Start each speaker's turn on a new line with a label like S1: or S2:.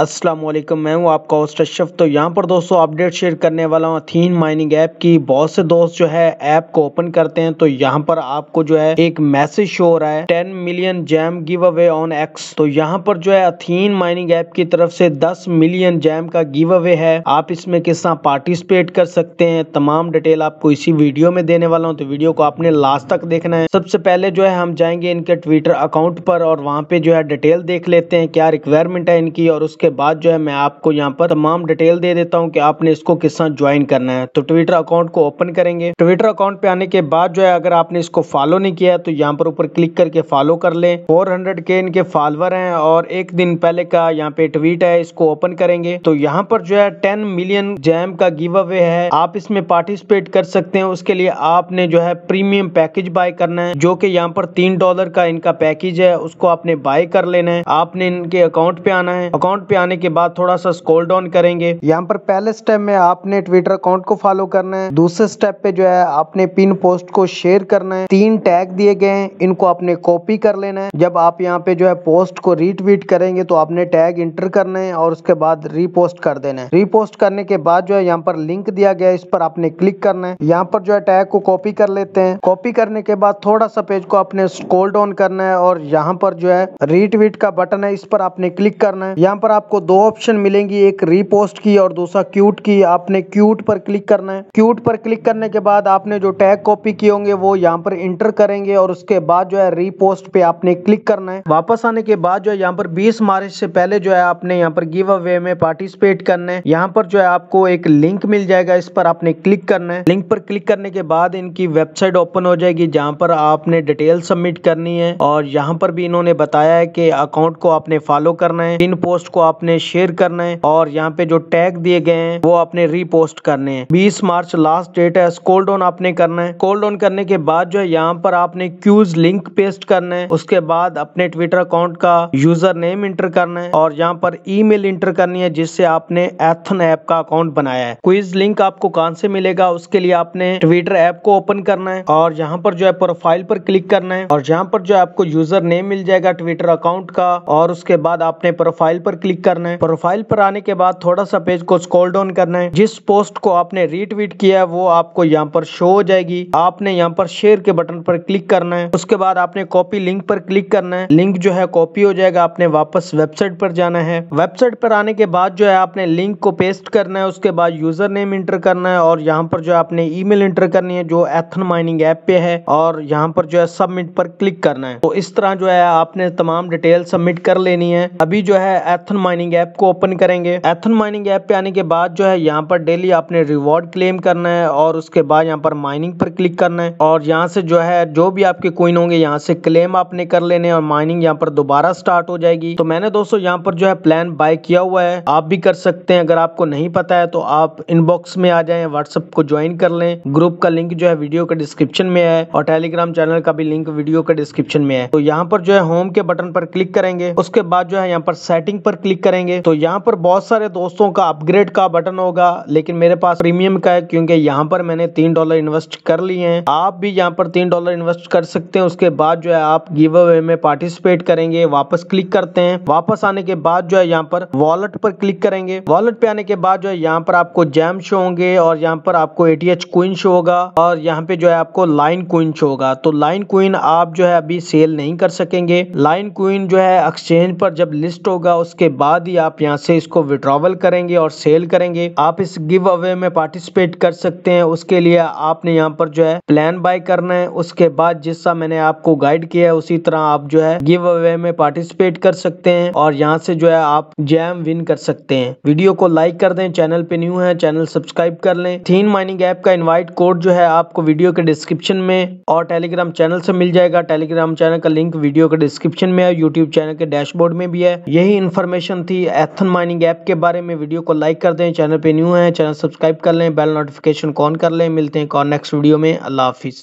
S1: अस्सलाम वालेकुम मैं हूँ आपका होस्ट अशफ तो यहाँ पर दोस्तों अपडेट शेयर करने वाला हूँ अथीन माइनिंग ऐप की बहुत से दोस्त जो है ऐप को ओपन करते हैं तो यहाँ पर आपको जो है एक मैसेज शो हो रहा है 10 million jam giveaway on X तो यहाँ पर जो है अथीन माइनिंग ऐप की तरफ से 10 मिलियन जैम का गिव अवे है आप इसमें किस तरह पार्टिसिपेट कर सकते हैं तमाम डिटेल आपको इसी वीडियो में देने वाला हूँ तो वीडियो को आपने लास्ट तक देखना है सबसे पहले जो है हम जाएंगे इनके ट्विटर अकाउंट पर और वहाँ पे जो है डिटेल देख लेते हैं क्या रिक्वायरमेंट है इनकी और उसके उसके बाद जो है मैं आपको यहाँ पर तमाम डिटेल दे देता हूँ कि आपने इसको किस तरह ज्वाइन करना है तो ट्विटर अकाउंट को ओपन करेंगे ट्विटर अकाउंट पे आने के बाद जो है अगर आपने इसको फॉलो नहीं किया तो यहाँ पर ऊपर क्लिक करके फॉलो कर लें 400 के इनके फॉलोअर हैं और एक दिन पहले का यहाँ पे ट्वीट है इसको ओपन करेंगे तो यहाँ पर जो है टेन मिलियन जैम का गिव अवे है आप इसमें पार्टिसिपेट कर सकते हैं उसके लिए आपने जो है प्रीमियम पैकेज बाय करना है जो कि यहाँ पर तीन डॉलर का इनका पैकेज है उसको आपने बाय कर लेना है आपने इनके अकाउंट पे आना है अकाउंट पे आने के बाद थोड़ा सा स्कोल डाउन करेंगे यहाँ पर पहले स्टेप में आपने ट्विटर अकाउंट को फॉलो करना है दूसरे स्टेप पे जो है आपने पिन पोस्ट को शेयर करना है तीन टैग दिए गए हैं इनको आपने कॉपी कर लेना है जब आप यहाँ पे जो है पोस्ट को रीट्वीट करेंगे तो आपने टैग इंटर करना है और उसके बाद रीपोस्ट कर देना है रीपोस्ट करने के बाद जो है यहाँ पर लिंक दिया गया है इस पर आपने क्लिक करना है यहाँ पर जो है टैग को कॉपी कर लेते हैं कॉपी करने के बाद थोड़ा सा पेज को आपने स्कोल डाउन करना है और यहाँ पर जो है रीट्वीट का बटन है इस पर आपने क्लिक करना है यहाँ पर आपको दो ऑप्शन मिलेंगी एक रीपोस्ट की और दूसरा क्यूट की आपने क्यूट पर क्लिक करना है क्यूट पर क्लिक करने के बाद आपने जो टैग कॉपी किए होंगे वो यहाँ पर इंटर करेंगे और उसके बाद जो है रीपोस्ट पे आपने क्लिक करना है वापस आने के बाद जो है यहाँ पर बीस मार्च से पहले जो है आपने यहाँ पर गिव अवे में पार्टिसिपेट करना है यहाँ पर जो है आपको एक लिंक मिल जाएगा इस पर आपने क्लिक करना है लिंक पर क्लिक करने के बाद इनकी वेबसाइट ओपन हो जाएगी जहाँ पर आपने डिटेल सबमिट करनी है और यहाँ पर भी इन्होंने बताया है कि अकाउंट को आपने फॉलो करना है इन पोस्ट को आपने शेयर करना है और यहाँ पे जो टैग दिए गए हैं वो आपने रीपोस्ट करने हैं बीस मार्च लास्ट डेट है स्कोल डाउन आपने करना है स्कोल डाउन करने के बाद जो है यहाँ पर आपने क्यूज लिंक पेस्ट करना है उसके बाद अपने ट्विटर अकाउंट का यूजर नेम इंटर करना है और यहाँ पर ईमेल इंटर करनी है जिससे आपने एथन ऐप का अकाउंट बनाया है क्विज लिंक आपको कहाँ से मिलेगा उसके लिए आपने ट्विटर ऐप को ओपन करना है और यहाँ पर जो है प्रोफाइल पर क्लिक करना है और यहाँ पर जो आपको यूजर नेम मिल जाएगा ट्विटर अकाउंट का और उसके बाद आपने प्रोफाइल पर क्लिक क्लिक करना है प्रोफाइल पर आने के बाद थोड़ा सा पेज को स्क्रॉल डाउन करना है जिस पोस्ट को आपने रीट्वीट किया है वो आपको यहाँ पर शो हो जाएगी आपने यहाँ पर शेयर के बटन पर क्लिक करना है उसके बाद आपने कॉपी लिंक पर क्लिक करना है लिंक जो है कॉपी हो जाएगा आपने वापस वेबसाइट पर जाना है वेबसाइट पर आने के बाद जो है आपने लिंक को पेस्ट करना है उसके बाद यूजर नेम इंटर करना है और यहाँ पर जो है आपने ईमेल इंटर करनी है जो एथन माइनिंग ऐप पे है और यहाँ पर जो है सबमिट पर क्लिक करना है तो इस तरह जो है आपने तमाम डिटेल सबमिट कर लेनी है अभी जो है एथन माइनिंग ऐप को ओपन करेंगे एथन माइनिंग ऐप पे आने के बाद जो है यहाँ पर डेली आपने रिवॉर्ड क्लेम करना है और उसके बाद यहाँ पर माइनिंग पर क्लिक करना है और यहाँ से जो है जो भी आपके कोइन होंगे यहाँ से क्लेम आपने कर लेने और माइनिंग यहाँ पर दोबारा स्टार्ट हो जाएगी तो मैंने दोस्तों यहाँ पर जो है प्लान बाय किया हुआ है आप भी कर सकते हैं अगर आपको नहीं पता है तो आप इनबॉक्स में आ जाए व्हाट्सअप को ज्वाइन कर लें ग्रुप का लिंक जो है वीडियो के डिस्क्रिप्शन में है और टेलीग्राम चैनल का भी लिंक वीडियो के डिस्क्रिप्शन में है तो यहाँ पर जो है होम के बटन पर क्लिक करेंगे उसके बाद जो है यहाँ पर सेटिंग पर क्लिक क्लिक करेंगे तो यहाँ पर बहुत सारे दोस्तों का अपग्रेड का बटन होगा लेकिन मेरे पास प्रीमियम का है क्योंकि यहाँ पर मैंने तीन डॉलर इन्वेस्ट कर लिए हैं आप भी यहाँ पर तीन डॉलर इन्वेस्ट कर सकते हैं उसके बाद जो है आप गिव अवे में पार्टिसिपेट करेंगे वापस क्लिक करते हैं वापस आने के बाद जो है यहाँ पर वॉलेट पर क्लिक करेंगे वॉलेट पे आने के बाद जो है यहाँ पर आपको जैम शो होंगे और यहाँ पर आपको एटीएच क्वीन शो होगा और यहाँ पे जो है आपको लाइन क्वीन शो होगा तो लाइन क्वीन आप जो है अभी सेल नहीं कर सकेंगे लाइन क्वीन जो है एक्सचेंज पर जब लिस्ट होगा उसके बाद बाद ही आप यहाँ से इसको विड्रॉवल करेंगे और सेल करेंगे आप इस गिव अवे में पार्टिसिपेट कर सकते हैं उसके लिए आपने यहाँ पर जो है प्लान बाय करना है उसके बाद जिसका मैंने आपको गाइड किया है उसी तरह आप जो है गिव अवे में पार्टिसिपेट कर सकते हैं और यहाँ से जो है आप जैम विन कर सकते हैं वीडियो को लाइक कर दें चैनल पे न्यू है चैनल सब्सक्राइब कर लें थीन माइनिंग ऐप का इनवाइट कोड जो है आपको वीडियो के डिस्क्रिप्शन में और टेलीग्राम चैनल से मिल जाएगा टेलीग्राम चैनल का लिंक वीडियो के डिस्क्रिप्शन में है यूट्यूब चैनल के डैशबोर्ड में भी है यही इन्फॉर्मेशन थी एथन माइनिंग ऐप के बारे में वीडियो को लाइक कर दें चैनल पे न्यू है चैनल सब्सक्राइब कर लें बेल नोटिफिकेशन ऑन कर लें मिलते हैं कौन नेक्स्ट वीडियो में अल्लाह हाफिज़